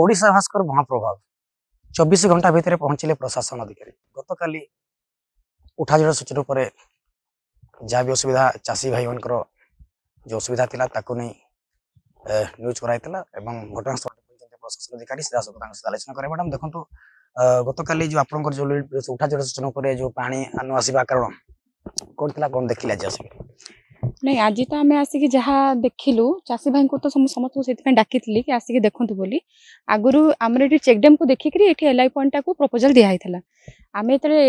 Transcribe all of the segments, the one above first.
ଓଡ଼ିଶା ভাস্কর মহাপ্রভাব চব্বিশ ঘন্টা ভিতরে পৌঁছলে প্রশাসন অধিকারী গতকাল উঠাজড় সূচন উপরে যা অসুবিধা চাষী ভাই মানকর যে অসুবিধা লা তাকে নেই নিউজ করাই এবং ঘটনাস্থল প্রশাসন অধিকারী সিধাসলখ তাঙ্ক সহ আলোচনা করে ম্যাডাম দেখুন গতকাল যে আপনার যে উঠাজড় সূচন উপরে যে পাঁচ আনু আসবা কারণ কোণ কম দেখলে আজ আসবে ନାଇଁ ଆଜି ତ ଆମେ ଆସିକି ଯାହା ଦେଖିଲୁ ଚାଷୀ ଭାଇଙ୍କୁ ତ ସମସ୍ତଙ୍କୁ ସେଥିପାଇଁ ଡାକିଥିଲି କି ଆସିକି ଦେଖନ୍ତୁ ବୋଲି ଆଗରୁ ଆମର ଏଠି ଚେକଡ୍ୟାମ୍କୁ ଦେଖିକିରି ଏଠି ଏଲ୍ଆଇ ପଏଣ୍ଟଟାକୁ ପ୍ରପୋଜାଲ୍ ଦିଆହେଇଥିଲା ଆମେ ଯେତେବେଳେ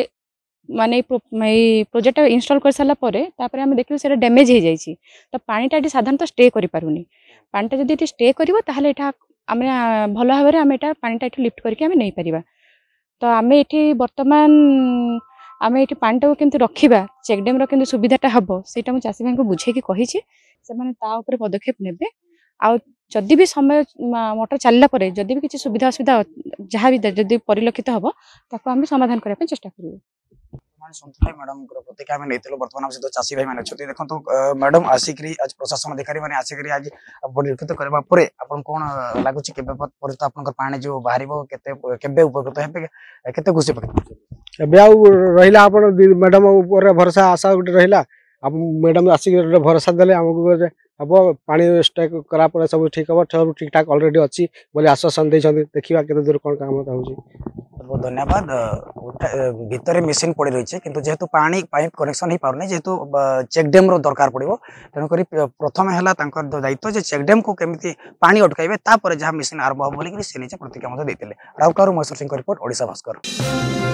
ମାନେ ଏଇ ପ୍ରୋଜେକ୍ଟଟା ଇନଷ୍ଟଲ୍ କରିସାରିଲା ପରେ ତାପରେ ଆମେ ଦେଖିଲୁ ସେଇଟା ଡ୍ୟାମେଜ୍ ହେଇଯାଇଛି ତ ପାଣିଟା ଏଠି ସାଧାରଣତଃ ଷ୍ଟେ କରିପାରୁନି ପାଣିଟା ଯଦି ଏଠି ଷ୍ଟେ କରିବ ତାହେଲେ ଏଇଟା ଆମେ ଭଲ ଭାବରେ ଆମେ ଏଇଟା ପାଣିଟା ଏଠି ଲିଫ୍ଟ କରିକି ଆମେ ନେଇପାରିବା ତ ଆମେ ଏଠି ବର୍ତ୍ତମାନ ଆମେ ଏଠି ପାଣିଟାକୁ କେମିତି ରଖିବା ଚେକଡ୍ୟାମ୍ର କେମିତି ସୁବିଧାଟା ହେବ ସେଇଟା ମୁଁ ଚାଷୀ ଭାଇଙ୍କୁ ବୁଝେଇକି କହିଛି ସେମାନେ ତା ଉପରେ ପଦକ୍ଷେପ ନେବେ ଆଉ ଯଦି ବି ସମୟ ମଟର ଚାଲିଲା ପରେ ଯଦି ବି କିଛି ସୁବିଧା ଅସୁବିଧା ଯାହା ବି ଯଦି ପରିଲକ୍ଷିତ ହେବ ତାକୁ ଆମେ ସମାଧାନ କରିବା ପାଇଁ ଚେଷ୍ଟା କରିବୁ শুনলে ম্যাডামর প্রতিক্রিয়া আমি নেইতিলু বর্তমান আমার সহ চাষী ভাই মানে অনেক দেখুন ম্যাডাম আসিকি আজ প্রশাসন অধিকারী মানে আসিকি আজ পরিলক্ষিত করা পরে আপনার কোণ লাগুচি কেবে পরে তো আপনার পানি যে বাহার ଏବେ ଆଉ ରହିଲା ଆପଣ ମ୍ୟାଡ଼ାମ ଉପରେ ଭରସା ଆଶା ଗୋଟେ ରହିଲା ଆପଣ ମ୍ୟାଡ଼ାମ ଆସିକି ଗୋଟେ ଭରସା ଦେଲେ ଆମକୁ ହବ ପାଣି ଷ୍ଟେକ୍ କଲାପରେ ସବୁ ଠିକ୍ ହବ ସବୁ ଠିକ୍ଠାକ୍ ଅଲରେଡ଼ି ଅଛି ବୋଲି ଆଶ୍ୱାସନ ଦେଇଛନ୍ତି ଦେଖିବା କେତେ ଦୂର କ'ଣ କାମ ହେଉଛି ବହୁତ ଧନ୍ୟବାଦ ଭିତରେ ମେସିନ୍ ପଡ଼ି ରହିଛି କିନ୍ତୁ ଯେହେତୁ ପାଣି ପାଇପ୍ କନେକ୍ସନ୍ ହେଇପାରୁନି ଯେହେତୁ ଚେକ୍ ଡ୍ୟାମ୍ର ଦରକାର ପଡ଼ିବ ତେଣୁକରି ପ୍ରଥମେ ହେଲା ତାଙ୍କର ଦାୟିତ୍ୱ ଯେ ଚେକ୍ ଡ୍ୟାମ୍କୁ କେମିତି ପାଣି ଅଟକାଇବେ ତାପରେ ଯାହା ମେସିନ୍ ଆରମ୍ଭ ହେବ ବୋଲିକରି ସେ ନିଜେ ପ୍ରତିକ୍ରିୟା ମଧ୍ୟ ଦେଇଥିଲେ ରାଉରକେଲାରୁ ମହେଶ୍ୱର ସିଂଙ୍କ ରିପୋର୍ଟ ଓଡ଼ିଶା ଭାସ୍କର